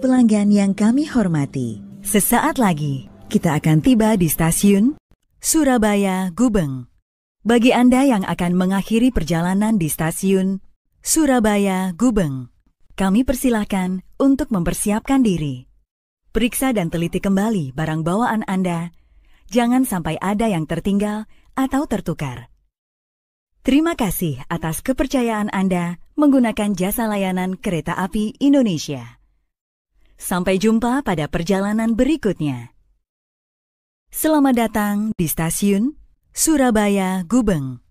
Pelanggan yang kami hormati, sesaat lagi kita akan tiba di stasiun Surabaya Gubeng. Bagi Anda yang akan mengakhiri perjalanan di stasiun Surabaya Gubeng, kami persilahkan untuk mempersiapkan diri. Periksa dan teliti kembali barang bawaan Anda. Jangan sampai ada yang tertinggal atau tertukar. Terima kasih atas kepercayaan Anda menggunakan jasa layanan kereta api Indonesia. Sampai jumpa pada perjalanan berikutnya. Selamat datang di stasiun Surabaya Gubeng.